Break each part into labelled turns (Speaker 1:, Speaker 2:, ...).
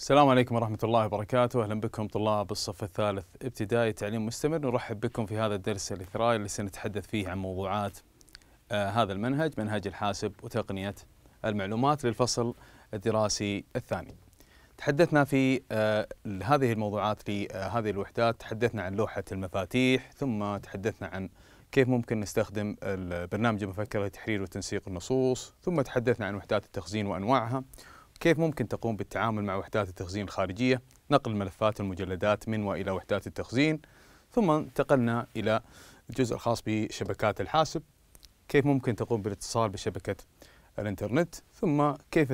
Speaker 1: السلام عليكم ورحمة الله وبركاته، أهلا بكم طلاب الصف الثالث ابتدائي تعليم مستمر، نرحب بكم في هذا الدرس الإثرائي اللي سنتحدث فيه عن موضوعات آه هذا المنهج، منهج الحاسب وتقنية المعلومات للفصل الدراسي الثاني. تحدثنا في آه هذه الموضوعات في آه هذه الوحدات، تحدثنا عن لوحة المفاتيح، ثم تحدثنا عن كيف ممكن نستخدم برنامج المفكر لتحرير وتنسيق النصوص، ثم تحدثنا عن وحدات التخزين وأنواعها، كيف ممكن تقوم بالتعامل مع وحدات التخزين الخارجية نقل ملفات المجلدات من وإلى وحدات التخزين ثم انتقلنا إلى الجزء الخاص بشبكات الحاسب كيف ممكن تقوم بالاتصال بشبكة الانترنت ثم كيف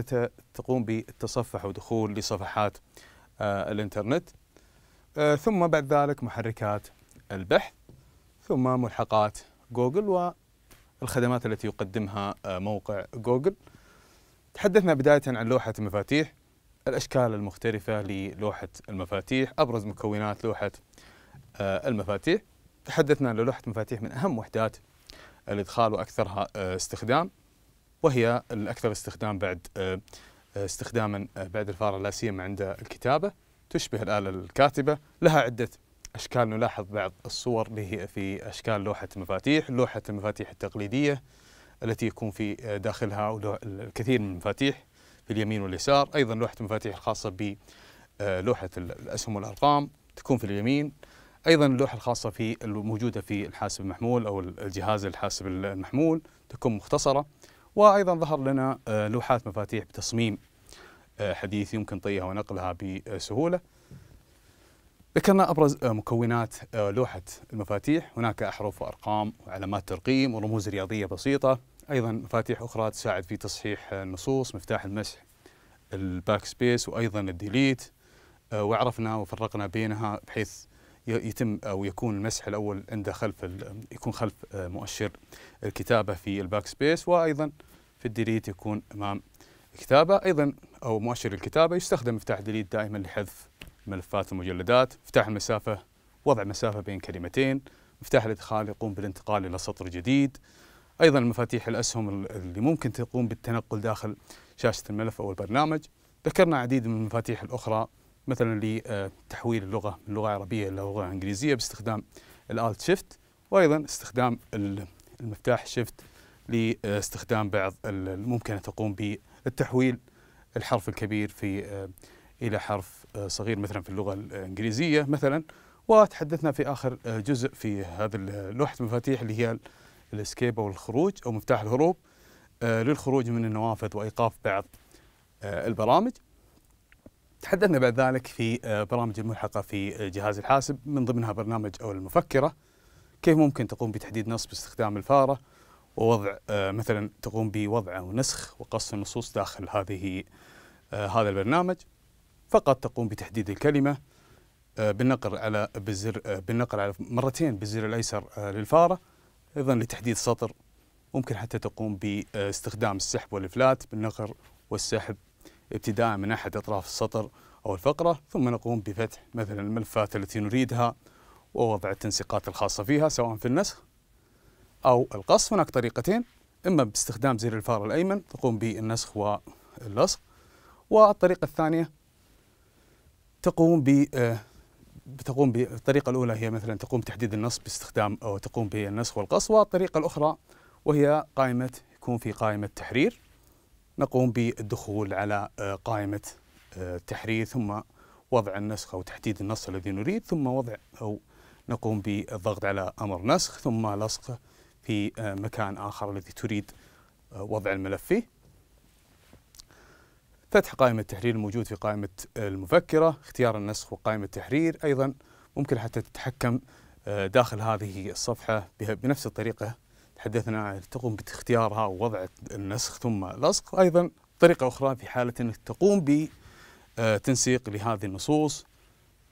Speaker 1: تقوم بالتصفح ودخول لصفحات آه، الانترنت آه، ثم بعد ذلك محركات البحث ثم ملحقات جوجل والخدمات التي يقدمها آه، موقع جوجل تحدثنا بداية عن لوحة المفاتيح الأشكال المختلفة للوحة المفاتيح أبرز مكونات لوحة آه، المفاتيح تحدثنا عن لوحة المفاتيح من أهم وحدات الإدخال وأكثرها آه، استخدام وهي الأكثر استخدام بعد آه، استخداما بعد الفارة لا سيما عند الكتابة تشبه الآلة الكاتبة لها عدة أشكال نلاحظ بعض الصور اللي هي في أشكال لوحة المفاتيح لوحة المفاتيح التقليدية التي يكون في داخلها الكثير من المفاتيح في اليمين واليسار أيضا لوحة المفاتيح الخاصة بلوحة آه، الأسهم والأرقام تكون في اليمين أيضا اللوحة الخاصة في الموجودة في الحاسب المحمول أو الجهاز الحاسب المحمول تكون مختصرة وأيضا ظهر لنا آه، لوحات مفاتيح بتصميم آه، حديث يمكن طيها ونقلها بسهولة ذكرنا ابرز آه، مكونات آه، لوحه المفاتيح، هناك احرف وارقام وعلامات ترقيم ورموز رياضيه بسيطه، ايضا مفاتيح اخرى تساعد في تصحيح النصوص، مفتاح المسح، الباك سبيس وايضا الديليت، آه، وعرفنا وفرقنا بينها بحيث يتم او يكون المسح الاول عنده خلف يكون خلف مؤشر الكتابه في الباك سبيس وايضا في الديليت يكون امام الكتابه، ايضا او مؤشر الكتابه يستخدم مفتاح ديليت دائما لحذف ملفات ومجلدات مفتاح المسافة وضع مسافة بين كلمتين مفتاح الادخال يقوم بالانتقال الى سطر جديد ايضا مفاتيح الاسهم اللي ممكن تقوم بالتنقل داخل شاشه الملف او البرنامج ذكرنا عديد من المفاتيح الاخرى مثلا لتحويل آه، اللغه من لغه عربيه الى لغه انجليزيه باستخدام الالت شيفت وايضا استخدام المفتاح شيفت لاستخدام آه، بعض الممكنة تقوم بالتحويل الحرف الكبير في آه، الى حرف صغير مثلا في اللغه الانجليزيه مثلا وتحدثنا في اخر جزء في هذا لوحه المفاتيح اللي هي الاسكيب او الخروج او مفتاح الهروب آه، للخروج من النوافذ وايقاف بعض آه، البرامج تحدثنا بعد ذلك في آه، برامج الملحقه في جهاز الحاسب من ضمنها برنامج او المفكره كيف ممكن تقوم بتحديد نص باستخدام الفاره ووضع مثلا تقوم بوضع ونسخ وقص النصوص داخل هذه هذا البرنامج فقط تقوم بتحديد الكلمة آه، بالنقر على بالزر آه، بالنقر على مرتين بالزر الأيسر آه، للفارة أيضا لتحديد سطر ممكن حتى تقوم باستخدام السحب والإفلات بالنقر والسحب ابتداء من أحد أطراف السطر أو الفقرة ثم نقوم بفتح مثلا الملفات التي نريدها ووضع التنسيقات الخاصة فيها سواء في النسخ أو القص هناك طريقتين إما باستخدام زر الفار الأيمن تقوم بالنسخ واللصق والطريقة الثانية تقوم ب بتقوم آه، بالطريقة الأولى هي مثلا تقوم بتحديد النص باستخدام أو تقوم بالنسخ والقص والطريقة الأخرى وهي قائمة يكون في قائمة تحرير نقوم بالدخول على آه، قائمة التحرير آه، ثم وضع النسخ أو تحديد النص الذي نريد ثم وضع أو نقوم بالضغط على أمر نسخ ثم لصقه في مكان آخر الذي تريد وضع الملف فيه فتح قائمة التحرير الموجود في قائمة المفكرة اختيار النسخ وقائمة التحرير أيضا ممكن حتى تتحكم آه، داخل هذه الصفحة بنفس الطريقة تحدثنا عنها تقوم باختيارها ووضع النسخ ثم لصق أيضا طريقة أخرى في حالة أنك تقوم بتنسيق آه، لهذه النصوص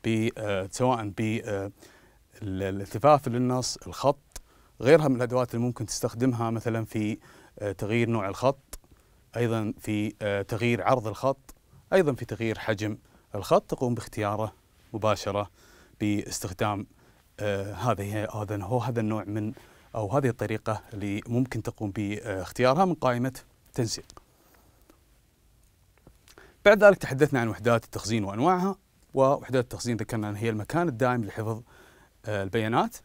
Speaker 1: آه، سواء بالالتفاف للنص الخط غيرها من الأدوات اللي ممكن تستخدمها مثلا في تغيير نوع الخط أيضا في آه، تغيير عرض الخط أيضا في تغيير حجم الخط تقوم باختياره مباشرة باستخدام آه، هذه هذا هو هذا النوع من أو هذه الطريقة اللي ممكن تقوم باختيارها من قائمة تنسيق بعد ذلك تحدثنا عن وحدات التخزين وأنواعها ووحدات التخزين ذكرنا أن هي المكان الدائم لحفظ آه، البيانات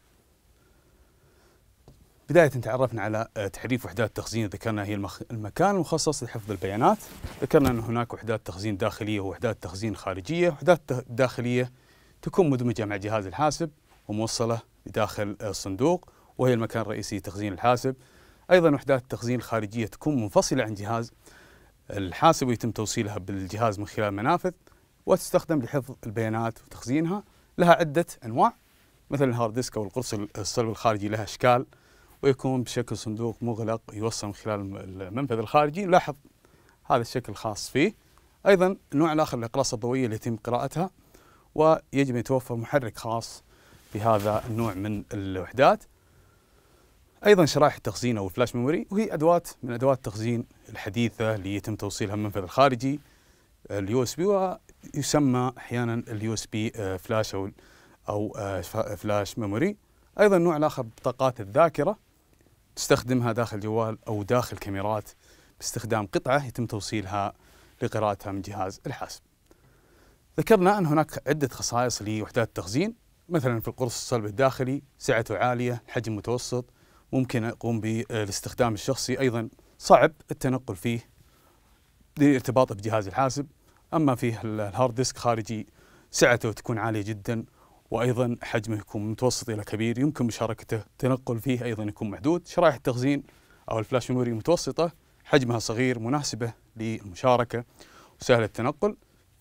Speaker 1: بداية تعرفنا على آه، تعريف وحدات تخزين ذكرنا هي المكان المخصص لحفظ البيانات ذكرنا أن هناك وحدات تخزين داخلية ووحدات تخزين خارجية وحدات داخلية تكون مدمجة مع جهاز الحاسب وموصلة بداخل آه، الصندوق وهي المكان الرئيسي لتخزين الحاسب أيضا وحدات التخزين الخارجية تكون منفصلة عن جهاز الحاسب ويتم توصيلها بالجهاز من خلال منافذ وتستخدم لحفظ البيانات وتخزينها لها عدة أنواع مثل الهارد ديسك أو القرص الصلب الخارجي لها أشكال ويكون بشكل صندوق مغلق يوصل من خلال المنفذ الخارجي لاحظ هذا الشكل الخاص فيه أيضا النوع الآخر الأقراص الضوئية اللي يتم قراءتها ويجب أن يتوفر محرك خاص في هذا النوع من الوحدات ايضا شرائح التخزين او الفلاش ميموري وهي ادوات من ادوات التخزين الحديثه اللي يتم توصيلها من المنفذ الخارجي اليو اس بي ويسمى احيانا اليو اس بي فلاش آه، او او فلاش آه، ميموري ايضا نوع اخر بطاقات الذاكره تستخدمها داخل جوال أو داخل كاميرات باستخدام قطعة يتم توصيلها لقراءتها من جهاز الحاسب ذكرنا أن هناك عدة خصائص لوحدات التخزين مثلا في القرص الصلب الداخلي سعته عالية حجم متوسط ممكن يقوم بالاستخدام الشخصي أيضا صعب التنقل فيه لارتباطه بجهاز الحاسب أما فيه الهارد ديسك خارجي سعته تكون عالية جدا وأيضا حجمه يكون متوسط إلى كبير يمكن مشاركته التنقل فيه أيضا يكون محدود شرائح التخزين أو الفلاش ميموري متوسطة حجمها صغير مناسبة للمشاركة وسهل التنقل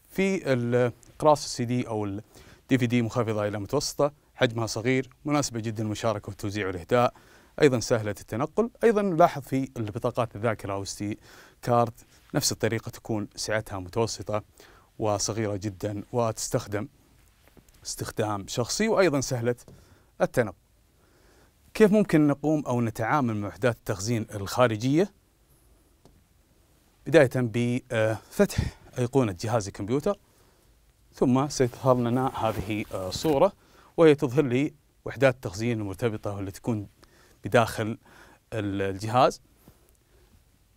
Speaker 1: في القراص السي دي أو الدي في دي منخفضة إلى متوسطة حجمها صغير مناسبة جدا للمشاركة والتوزيع والإهداء أيضا سهلة التنقل أيضا نلاحظ في البطاقات الذاكرة أو السي كارد نفس الطريقة تكون سعتها متوسطة وصغيرة جدا وتستخدم استخدام شخصي وأيضا سهلة التنقل كيف ممكن نقوم أو نتعامل مع وحدات التخزين الخارجية بداية بفتح آه، أيقونة جهاز الكمبيوتر ثم سيظهر لنا هذه الصورة آه، وهي تظهر لي وحدات التخزين المرتبطة والتي تكون بداخل الجهاز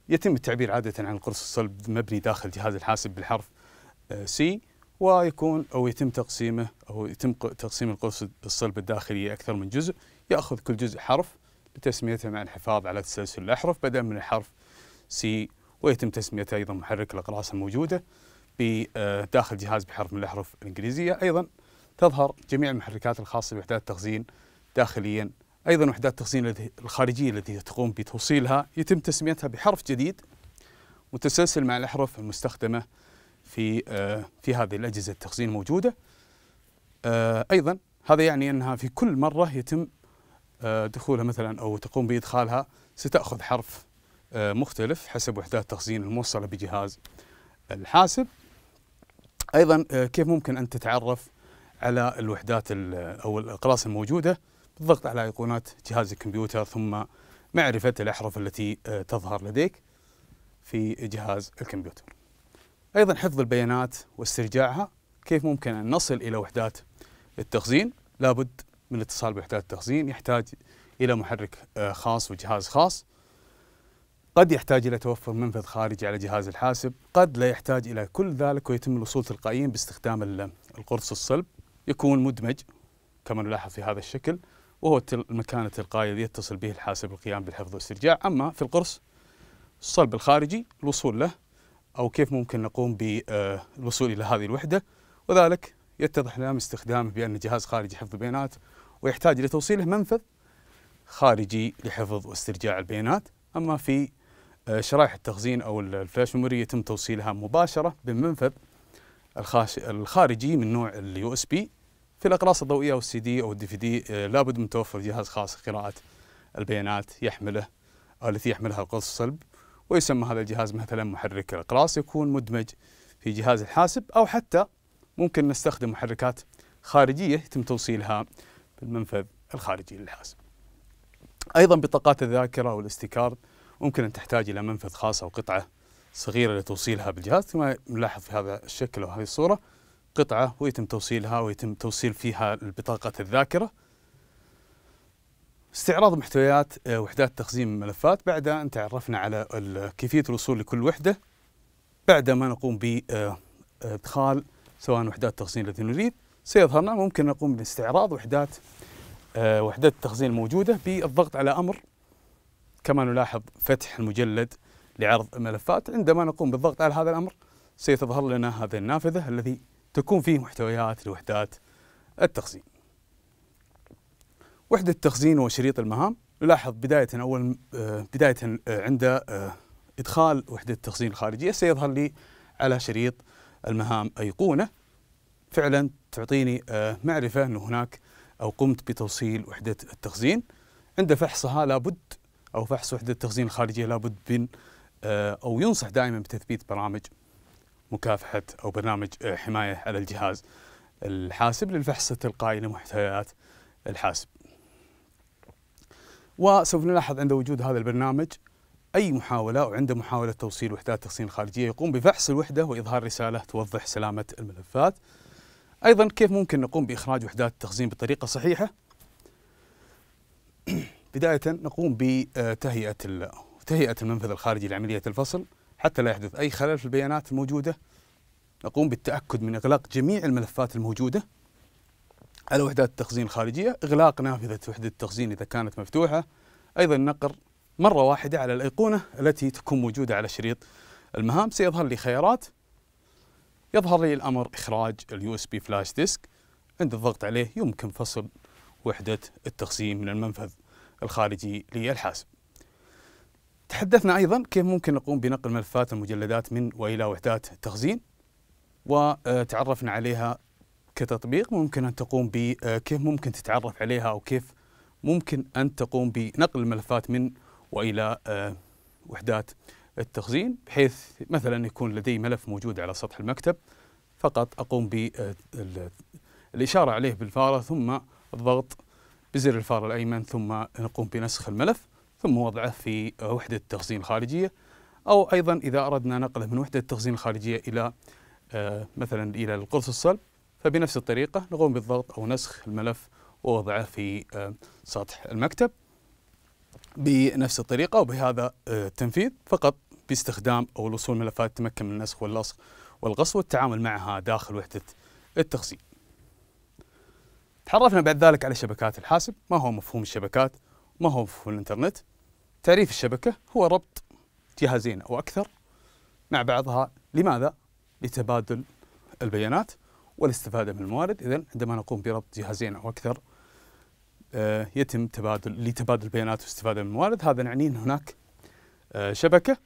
Speaker 1: يتم التعبير عادة عن القرص الصلب مبني داخل جهاز الحاسب بالحرف آه، سي ويكون أو يتم تقسيمه أو يتم تقسيم القوس الصلب الداخلية أكثر من جزء يأخذ كل جزء حرف لتسميته مع الحفاظ على تسلسل الأحرف بدءا من الحرف سي ويتم تسميته أيضا محرك الأقراص الموجودة بداخل آه، جهاز بحرف من الأحرف الإنجليزية أيضا تظهر جميع المحركات الخاصة بوحدات التخزين داخليا أيضا وحدات التخزين الخارجية التي تقوم بتوصيلها يتم تسميتها بحرف جديد متسلسل مع الأحرف المستخدمة في آه، في هذه الأجهزة التخزين موجودة آه، أيضا هذا يعني أنها في كل مرة يتم آه، دخولها مثلا أو تقوم بإدخالها ستأخذ حرف مختلف حسب وحدات التخزين الموصلة بجهاز الحاسب أيضا كيف ممكن أن تتعرف على الوحدات أو الأقراص الموجودة بالضغط على أيقونات جهاز الكمبيوتر ثم معرفة الأحرف التي تظهر لديك في جهاز الكمبيوتر أيضا حفظ البيانات واسترجاعها كيف ممكن أن نصل إلى وحدات التخزين لابد من الاتصال بوحدات التخزين يحتاج إلى محرك آه، خاص وجهاز خاص قد يحتاج إلى توفر منفذ خارجي على جهاز الحاسب قد لا يحتاج إلى كل ذلك ويتم الوصول تلقائيا باستخدام القرص الصلب يكون مدمج كما نلاحظ في هذا الشكل وهو المكان التلقائي الذي يتصل به الحاسب القيام بالحفظ والاسترجاع أما في القرص الصلب الخارجي الوصول له أو كيف ممكن نقوم بالوصول إلى هذه الوحدة وذلك يتضح لنا من استخدامه بأن جهاز خارجي حفظ بيانات ويحتاج لتوصيله منفذ خارجي لحفظ واسترجاع البيانات أما في آه، شرائح التخزين أو الفلاش ميموري يتم توصيلها مباشرة بالمنفذ الخارجي من نوع اليو اس بي في الأقراص الضوئية أو السي دي أو الدي في دي آه، لابد من توفر جهاز خاص لقراءة البيانات يحمله آه، التي يحملها القرص الصلب ويسمى هذا الجهاز مثلا محرك الأقراص يكون مدمج في جهاز الحاسب أو حتى ممكن نستخدم محركات خارجية يتم توصيلها بالمنفذ الخارجي للحاسب أيضا بطاقات الذاكرة والاستيكارد ممكن أن تحتاج إلى منفذ خاص أو قطعة صغيرة لتوصيلها بالجهاز كما نلاحظ في هذا الشكل أو هذه الصورة قطعة ويتم توصيلها ويتم توصيل فيها البطاقة الذاكرة استعراض محتويات آه، وحدات تخزين الملفات بعد أن تعرفنا على كيفية الوصول لكل وحدة بعد ما نقوم بإدخال آه، آه، سواء وحدات التخزين التي نريد سيظهر لنا ممكن نقوم باستعراض وحدات وحدات التخزين الموجودة بالضغط على أمر كما نلاحظ فتح المجلد لعرض الملفات عندما نقوم بالضغط على هذا الأمر سيتظهر لنا هذه النافذة التي تكون فيه محتويات لوحدات التخزين آه، آه، آه، وحدة تخزين وشريط المهام نلاحظ بداية أول بداية عند إدخال وحدة التخزين الخارجية سيظهر لي على شريط المهام أيقونة فعلا تعطيني معرفة أن هناك أو قمت بتوصيل وحدة التخزين عند فحصها لابد أو فحص وحدة التخزين الخارجية لابد من أو ينصح دائما بتثبيت برامج مكافحة أو برنامج حماية على الجهاز الحاسب للفحص التلقائي لمحتويات الحاسب وسوف نلاحظ عند وجود هذا البرنامج أي محاولة أو عند محاولة توصيل وحدات تخزين الخارجية يقوم بفحص الوحدة وإظهار رسالة توضح سلامة الملفات أيضا كيف ممكن نقوم بإخراج وحدات التخزين بطريقة صحيحة بداية نقوم بتهيئة تهيئة المنفذ الخارجي لعملية الفصل حتى لا يحدث أي خلل في البيانات الموجودة نقوم بالتأكد من إغلاق جميع الملفات الموجودة على وحدات التخزين الخارجية إغلاق نافذة وحدة التخزين إذا كانت مفتوحة أيضا نقر مرة واحدة على الأيقونة التي تكون موجودة على شريط المهام سيظهر لي خيارات يظهر لي الأمر إخراج اليو اس بي فلاش ديسك عند الضغط عليه يمكن فصل وحدة التخزين من المنفذ الخارجي للحاسب تحدثنا أيضا كيف ممكن نقوم بنقل ملفات المجلدات من وإلى وحدات التخزين وتعرفنا عليها كتطبيق ممكن أن تقوم ب آه، كيف ممكن تتعرف عليها أو كيف ممكن أن تقوم بنقل الملفات من وإلى آه، وحدات التخزين بحيث مثلا يكون لدي ملف موجود على سطح المكتب فقط أقوم بالإشارة آه، عليه بالفارة ثم الضغط بزر الفاره الأيمن ثم نقوم بنسخ الملف ثم وضعه في وحدة التخزين الخارجية أو أيضا إذا أردنا نقله من وحدة التخزين الخارجية إلى مثلا إلى القرص الصلب فبنفس الطريقة نقوم بالضغط أو نسخ الملف ووضعه في آه، سطح المكتب بنفس الطريقة وبهذا آه، التنفيذ فقط باستخدام أو الوصول ملفات تمكن من النسخ واللصق والغصب والتعامل معها داخل وحدة التخزين تعرفنا بعد ذلك على شبكات الحاسب ما هو مفهوم الشبكات ما هو مفهوم الانترنت تعريف الشبكة هو ربط جهازين أو أكثر مع بعضها لماذا؟ لتبادل البيانات والاستفادة من الموارد إذا عندما نقوم بربط جهازين أو أكثر آه، يتم تبادل لتبادل البيانات واستفادة من الموارد هذا نعني أن هناك آه، شبكة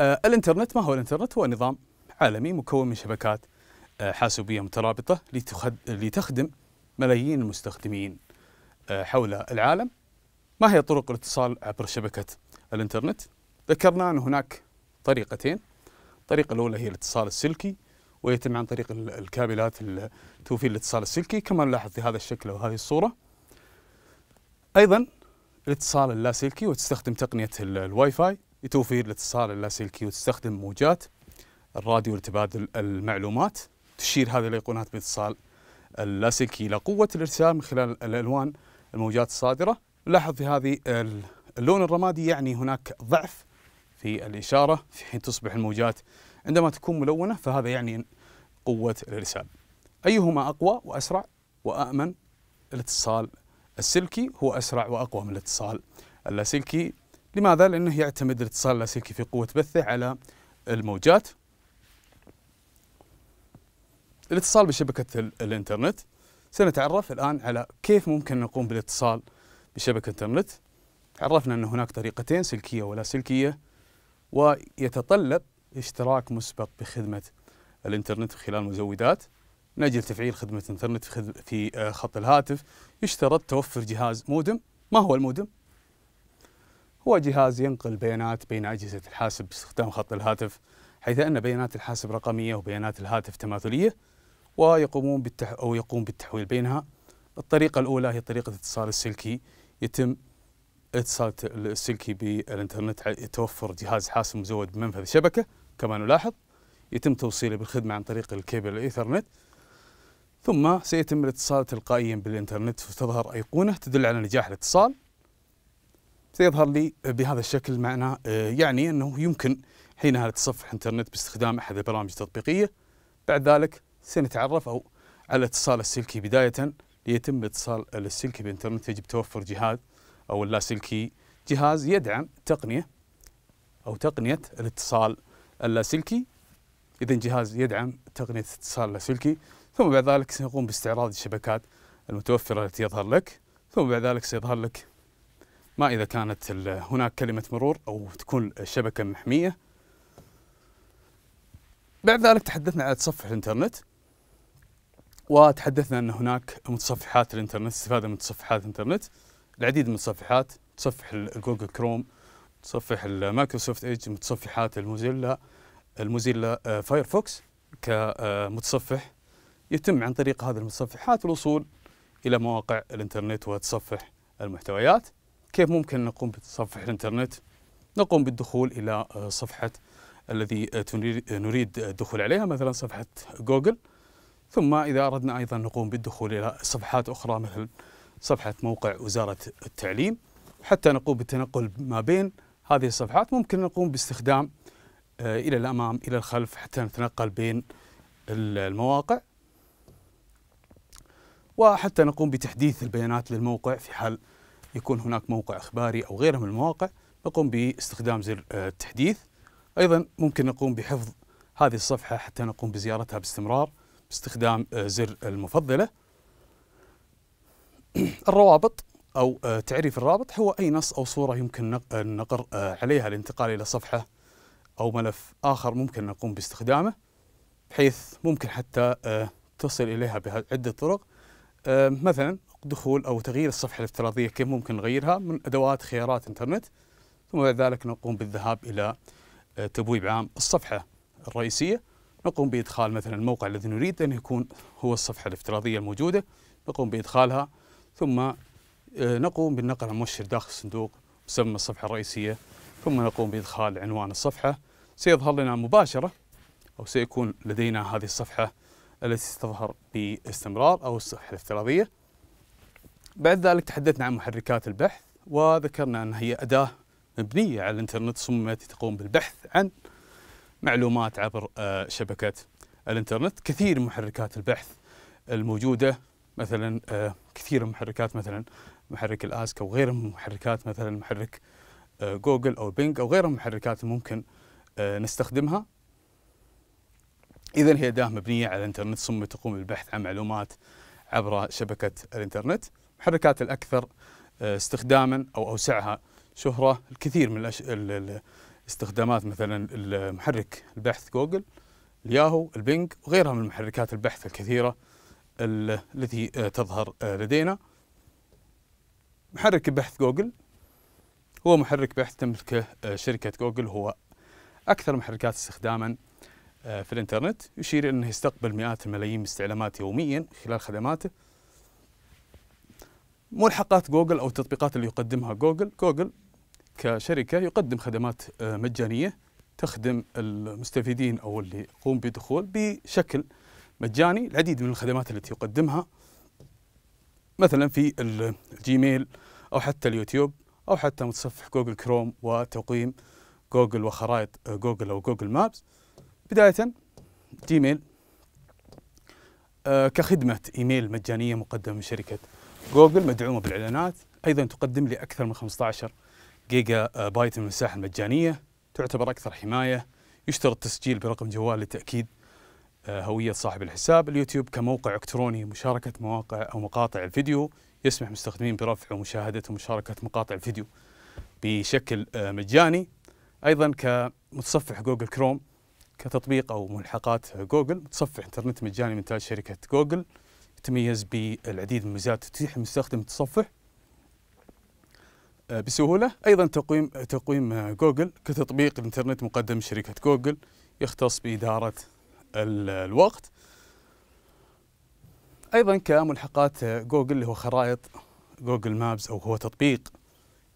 Speaker 1: آه، الإنترنت ما هو الإنترنت هو نظام عالمي مكون من شبكات حاسوبية مترابطة لتخدم ملايين المستخدمين حول العالم ما هي طرق الاتصال عبر شبكة الإنترنت؟ ذكرنا أن هناك طريقتين الطريقة الأولى هي الاتصال السلكي ويتم عن طريق الكابلات توفير الاتصال السلكي كما نلاحظ في هذا الشكل وهذه الصورة أيضا الاتصال اللاسلكي وتستخدم تقنية الواي فاي لتوفير الاتصال اللاسلكي وتستخدم موجات الراديو لتبادل المعلومات تشير هذه الأيقونات باتصال اللاسلكي إلى قوة الارسال من خلال الألوان الموجات الصادرة لاحظ في هذه اللون الرمادي يعني هناك ضعف في الإشارة في حين تصبح الموجات عندما تكون ملونة فهذا يعني قوة الإرسال أيهما أقوى وأسرع وأأمن الاتصال السلكي هو أسرع وأقوى من الاتصال اللاسلكي لماذا؟ لأنه يعتمد الاتصال اللاسلكي في قوة بثه على الموجات الاتصال بشبكة الإنترنت سنتعرف الآن على كيف ممكن نقوم بالاتصال بشبكة الإنترنت عرفنا أن هناك طريقتين سلكية ولا سلكية ويتطلب اشتراك مسبق بخدمة الإنترنت خلال مزودات من أجل تفعيل خدمة الإنترنت في آه، خط الهاتف يشترط توفر جهاز مودم ما هو المودم؟ هو جهاز ينقل بيانات بين أجهزة الحاسب باستخدام خط الهاتف حيث أن بيانات الحاسب رقمية وبيانات الهاتف تماثلية ويقومون بالتح أو يقوم بالتحويل بينها الطريقة الأولى هي طريقة الاتصال السلكي يتم اتصال السلكي بالإنترنت يتوفر جهاز حاسب مزود بمنفذ شبكة كما نلاحظ يتم توصيله بالخدمة عن طريق الكيبل الإيثرنت ثم سيتم الاتصال تلقائيا بالإنترنت فتظهر أيقونة تدل على نجاح الاتصال سيظهر لي بهذا الشكل معناه يعني أنه يمكن حينها لتصفح الإنترنت باستخدام أحد البرامج التطبيقية بعد ذلك سنتعرف أو على الاتصال السلكي بداية ليتم الاتصال السلكي بالإنترنت يجب توفر جهاز أو اللاسلكي جهاز يدعم تقنية أو تقنية الاتصال اللاسلكي إذا جهاز يدعم تقنية اتصال لاسلكي ثم بعد ذلك سيقوم باستعراض الشبكات المتوفرة التي يظهر لك ثم بعد ذلك سيظهر لك ما إذا كانت هناك كلمة مرور أو تكون الشبكة محمية بعد ذلك تحدثنا عن تصفح الإنترنت وتحدثنا أن هناك متصفحات الإنترنت استفادة من متصفحات الإنترنت العديد من المتصفحات تصفح جوجل كروم تصفح المايكروسوفت ايدج متصفحات الموزيلا الموزيلا فايرفوكس آه، كمتصفح يتم عن طريق هذه المتصفحات الوصول الى مواقع الانترنت وتصفح المحتويات كيف ممكن نقوم بتصفح الانترنت نقوم بالدخول الى آه، صفحه الذي آه، نريد الدخول عليها مثلا صفحه جوجل ثم اذا اردنا ايضا نقوم بالدخول الى صفحات اخرى مثل صفحه موقع وزاره التعليم حتى نقوم بالتنقل ما بين هذه الصفحات ممكن نقوم باستخدام آه، إلى الأمام إلى الخلف حتى نتنقل بين المواقع وحتى نقوم بتحديث البيانات للموقع في حال يكون هناك موقع إخباري أو غيره من المواقع نقوم باستخدام زر آه، التحديث أيضا ممكن نقوم بحفظ هذه الصفحة حتى نقوم بزيارتها باستمرار باستخدام آه، زر المفضلة الروابط أو آه، تعريف الرابط هو أي نص أو صورة يمكن آه، النقر آه، عليها الانتقال إلى صفحة أو ملف آخر ممكن نقوم باستخدامه بحيث ممكن حتى تصل إليها بعدة طرق مثلا دخول أو تغيير الصفحة الافتراضية كيف ممكن نغيرها من أدوات خيارات إنترنت ثم بعد ذلك نقوم بالذهاب إلى تبويب عام الصفحة الرئيسية نقوم بإدخال مثلا الموقع الذي نريد أن يكون هو الصفحة الافتراضية الموجودة نقوم بإدخالها ثم آه، نقوم بالنقل عن مؤشر داخل الصندوق مسمى الصفحة الرئيسية ثم نقوم بإدخال عنوان الصفحة سيظهر لنا مباشرة أو سيكون لدينا هذه الصفحة التي تظهر باستمرار أو الصفحة الافتراضية بعد ذلك تحدثنا عن محركات البحث وذكرنا أنها هي أداة مبنية على الإنترنت صممت تقوم بالبحث عن معلومات عبر آه، شبكة الإنترنت كثير من محركات البحث الموجودة مثلا آه، كثير من محركات مثلا محرك الاسكا وغيره من المحركات مثلا محرك آه، جوجل او بينج او غيره من المحركات ممكن آه، نستخدمها اذا هي اداه مبنيه على الانترنت ثم تقوم بالبحث عن معلومات عبر شبكه الانترنت محركات الاكثر آه، استخداما او اوسعها شهره الكثير من الاستخدامات مثلا محرك البحث جوجل الياهو البينج وغيرها من محركات البحث الكثيره التي تظهر لدينا محرك بحث جوجل هو محرك بحث تملكه آه، شركة جوجل هو أكثر محركات استخداما آه، في الإنترنت يشير إلى أنه يستقبل مئات الملايين من الاستعلامات يوميا خلال خدماته ملحقات جوجل أو التطبيقات اللي يقدمها جوجل جوجل كشركة يقدم خدمات آه، مجانية تخدم المستفيدين أو اللي يقوم بدخول بشكل مجاني العديد من الخدمات التي يقدمها مثلا في الجيميل أو حتى اليوتيوب أو حتى متصفح جوجل كروم وتقويم جوجل وخرائط آه، جوجل أو جوجل مابس بداية جيميل آه، كخدمة إيميل مجانية مقدمة من شركة جوجل مدعومة بالإعلانات أيضا تقدم لأكثر من 15 جيجا آه، بايت من المساحة المجانية تعتبر أكثر حماية يشترط التسجيل برقم جوال لتأكيد هوية صاحب الحساب اليوتيوب كموقع إلكتروني مشاركة مواقع أو مقاطع الفيديو يسمح مستخدمين برفع ومشاهدة ومشاركة مقاطع الفيديو بشكل آه، مجاني أيضا كمتصفح جوجل كروم كتطبيق أو ملحقات جوجل متصفح إنترنت مجاني من تاج شركة جوجل يتميز بالعديد من الميزات تتيح المستخدم التصفح آه، بسهولة أيضا تقويم تقويم آه، جوجل كتطبيق الإنترنت مقدم شركة جوجل يختص بإدارة الوقت ايضا كملحقات جوجل اللي هو خرائط جوجل مابس او هو تطبيق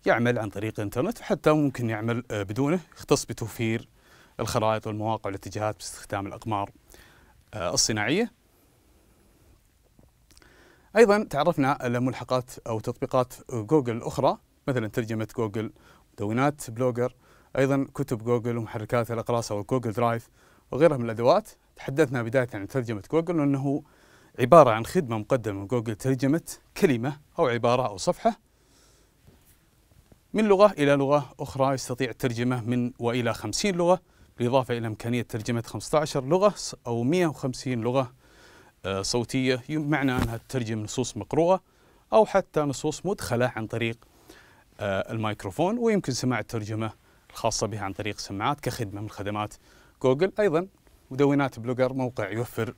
Speaker 1: يعمل عن طريق الانترنت وحتى ممكن يعمل آه، بدونه يختص بتوفير الخرائط والمواقع والاتجاهات باستخدام الاقمار آه، الصناعيه ايضا تعرفنا على ملحقات او تطبيقات جوجل الاخرى مثلا ترجمه جوجل مدونات بلوجر ايضا كتب جوجل ومحركات الاقراص او جوجل درايف وغيرها من الادوات تحدثنا بدايه عن ترجمه جوجل وانه عبارة عن خدمة مقدمة من جوجل ترجمة كلمة أو عبارة أو صفحة من لغة إلى لغة أخرى يستطيع الترجمة من وإلى 50 لغة بالإضافة إلى إمكانية ترجمة 15 لغة أو 150 لغة آه، صوتية بمعنى أنها تترجم نصوص مقروءة أو حتى نصوص مدخلة عن طريق آه، الميكروفون ويمكن سماع الترجمة الخاصة بها عن طريق سماعات كخدمة من خدمات جوجل أيضا مدونات بلوجر موقع يوفر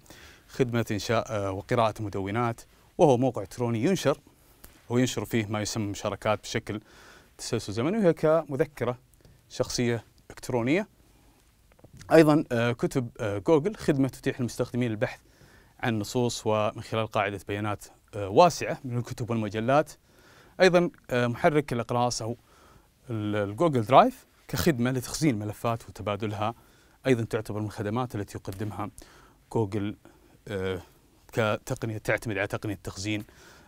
Speaker 1: خدمة إنشاء آه، وقراءة مدونات وهو موقع إلكتروني ينشر وينشر فيه ما يسمى مشاركات بشكل تسلسل زمني وهي كمذكرة شخصية إلكترونية أيضا آه، كتب آه، جوجل خدمة تتيح للمستخدمين البحث عن نصوص ومن خلال قاعدة بيانات واسعة من الكتب والمجلات أيضا محرك الأقراص أو الجوجل درايف كخدمة لتخزين الملفات وتبادلها أيضا تعتبر من الخدمات التي يقدمها جوجل كتقنيه تعتمد على تقنيه التخزين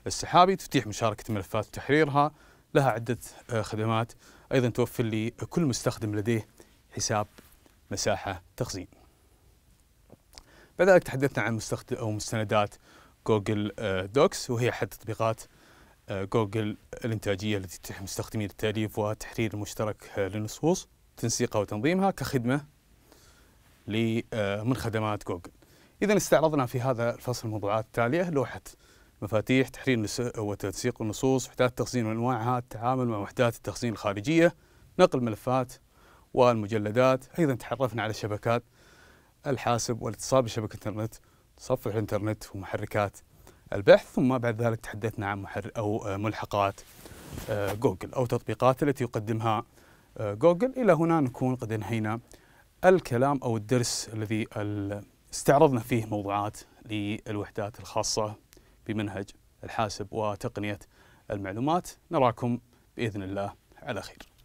Speaker 1: السحابي تتيح مشاركه ملفات وتحريرها لها عده آه، خدمات ايضا توفر لي كل مستخدم لديه حساب مساحه تخزين. بعد ذلك تحدثنا عن مستخدم او مستندات جوجل آه، دوكس وهي احد تطبيقات آه، جوجل الانتاجيه التي تتيح مستخدمين التاليف وتحرير المشترك للنصوص تنسيقها وتنظيمها كخدمه من خدمات جوجل. إذا استعرضنا في هذا الفصل الموضوعات التالية لوحة مفاتيح تحرير وتنسيق النصوص وحدات التخزين وأنواعها التعامل مع وحدات التخزين الخارجية نقل الملفات والمجلدات أيضا تحرفنا على الشبكات الحاسب والاتصال بشبكة الإنترنت تصفح الإنترنت ومحركات البحث ثم بعد ذلك تحدثنا عن محر أو ملحقات آه، جوجل أو تطبيقات التي يقدمها آه، جوجل إلى هنا نكون قد انهينا الكلام أو الدرس الذي استعرضنا فيه موضوعات للوحدات الخاصة بمنهج الحاسب وتقنية المعلومات نراكم بإذن الله على خير